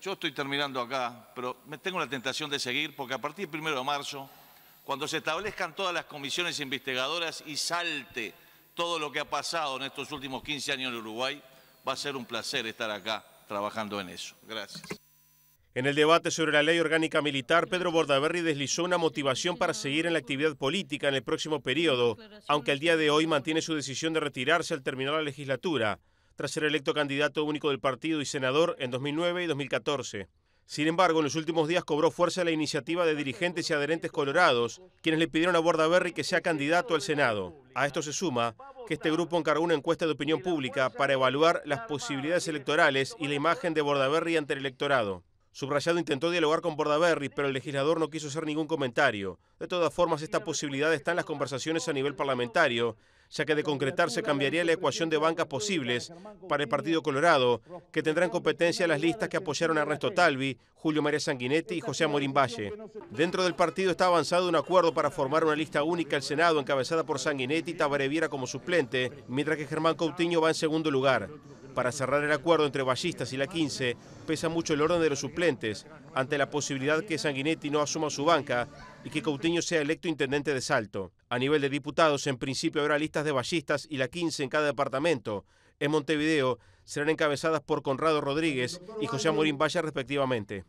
Yo estoy terminando acá, pero me tengo la tentación de seguir porque a partir del 1 de marzo, cuando se establezcan todas las comisiones investigadoras y salte todo lo que ha pasado en estos últimos 15 años en Uruguay, va a ser un placer estar acá trabajando en eso. Gracias. En el debate sobre la ley orgánica militar, Pedro Bordaberry deslizó una motivación para seguir en la actividad política en el próximo periodo, aunque el día de hoy mantiene su decisión de retirarse al terminar la legislatura tras ser electo candidato único del partido y senador en 2009 y 2014. Sin embargo, en los últimos días cobró fuerza la iniciativa de dirigentes y adherentes colorados, quienes le pidieron a Bordaberry que sea candidato al Senado. A esto se suma que este grupo encargó una encuesta de opinión pública para evaluar las posibilidades electorales y la imagen de Bordaberry ante el electorado. Subrayado intentó dialogar con Bordaberry, pero el legislador no quiso hacer ningún comentario. De todas formas, esta posibilidad está en las conversaciones a nivel parlamentario ya que de concretarse cambiaría la ecuación de bancas posibles para el Partido Colorado, que tendrán competencia las listas que apoyaron a Ernesto Talvi, Julio María Sanguinetti y José Amorín Valle. Dentro del partido está avanzado un acuerdo para formar una lista única al Senado encabezada por Sanguinetti y Tabareviera como suplente, mientras que Germán Coutinho va en segundo lugar. Para cerrar el acuerdo entre Ballistas y la 15, pesa mucho el orden de los suplentes, ante la posibilidad que Sanguinetti no asuma su banca y que Coutinho sea electo intendente de Salto. A nivel de diputados, en principio habrá listas de Ballistas y la 15 en cada departamento. En Montevideo serán encabezadas por Conrado Rodríguez y José morín Valle respectivamente.